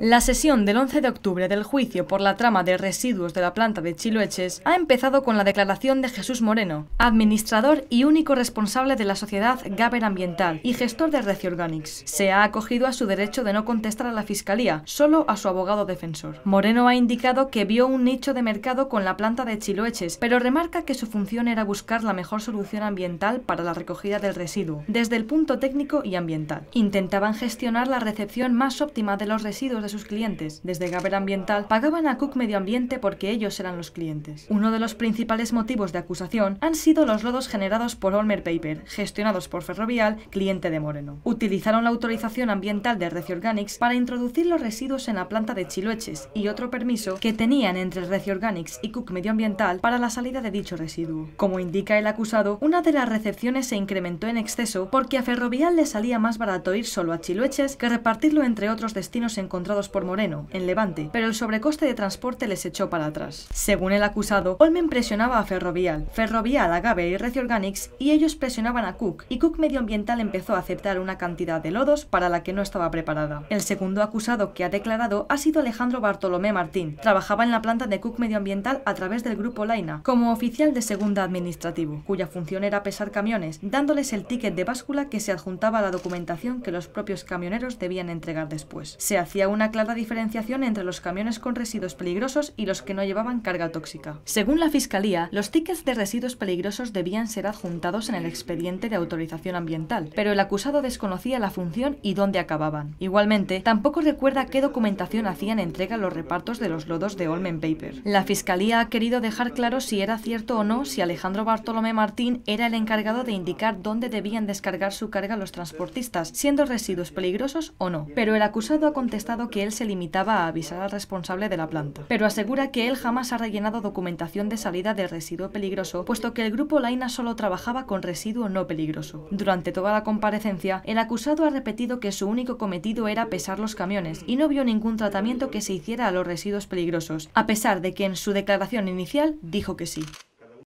La sesión del 11 de octubre del juicio por la trama de residuos de la planta de Chiloeches ha empezado con la declaración de Jesús Moreno, administrador y único responsable de la sociedad Gaber Ambiental y gestor de Recio Organics. Se ha acogido a su derecho de no contestar a la Fiscalía, solo a su abogado defensor. Moreno ha indicado que vio un nicho de mercado con la planta de Chiloeches, pero remarca que su función era buscar la mejor solución ambiental para la recogida del residuo, desde el punto técnico y ambiental. Intentaban gestionar la recepción más óptima de los residuos de sus clientes. Desde Gaber Ambiental pagaban a Cook Medio Ambiente porque ellos eran los clientes. Uno de los principales motivos de acusación han sido los lodos generados por Olmer Paper, gestionados por Ferrovial, cliente de Moreno. Utilizaron la autorización ambiental de Recio Organics para introducir los residuos en la planta de Chiloeches y otro permiso que tenían entre Recio Organics y Cook Medio Ambiental para la salida de dicho residuo. Como indica el acusado, una de las recepciones se incrementó en exceso porque a Ferrovial le salía más barato ir solo a Chiloeches que repartirlo entre otros destinos en encontrados por Moreno, en Levante, pero el sobrecoste de transporte les echó para atrás. Según el acusado, Olmen presionaba a Ferrovial, Ferrovial agave y Recio Organics y ellos presionaban a Cook, y Cook Medioambiental empezó a aceptar una cantidad de lodos para la que no estaba preparada. El segundo acusado que ha declarado ha sido Alejandro Bartolomé Martín. Trabajaba en la planta de Cook Medioambiental a través del grupo Laina, como oficial de segunda administrativo, cuya función era pesar camiones, dándoles el ticket de báscula que se adjuntaba a la documentación que los propios camioneros debían entregar después. Se hacía una clara diferenciación entre los camiones con residuos peligrosos y los que no llevaban carga tóxica. Según la Fiscalía, los tickets de residuos peligrosos debían ser adjuntados en el expediente de autorización ambiental, pero el acusado desconocía la función y dónde acababan. Igualmente, tampoco recuerda qué documentación hacían entrega los repartos de los lodos de Olmen Paper. La Fiscalía ha querido dejar claro si era cierto o no si Alejandro Bartolomé Martín era el encargado de indicar dónde debían descargar su carga los transportistas, siendo residuos peligrosos o no. Pero el acusado ha contestado que él se limitaba a avisar al responsable de la planta, pero asegura que él jamás ha rellenado documentación de salida de residuo peligroso, puesto que el grupo Laina solo trabajaba con residuo no peligroso. Durante toda la comparecencia, el acusado ha repetido que su único cometido era pesar los camiones y no vio ningún tratamiento que se hiciera a los residuos peligrosos, a pesar de que en su declaración inicial dijo que sí.